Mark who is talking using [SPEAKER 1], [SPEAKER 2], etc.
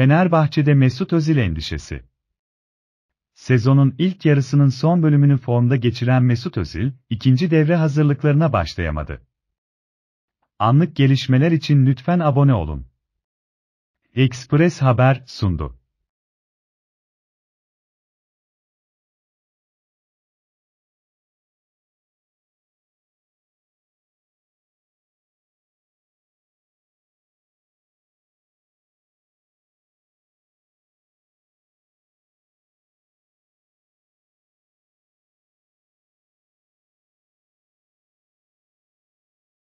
[SPEAKER 1] Fenerbahçe'de Mesut Özil endişesi. Sezonun ilk yarısının son bölümünü formda geçiren Mesut Özil, ikinci devre hazırlıklarına başlayamadı. Anlık gelişmeler için lütfen abone olun. Express
[SPEAKER 2] Haber sundu.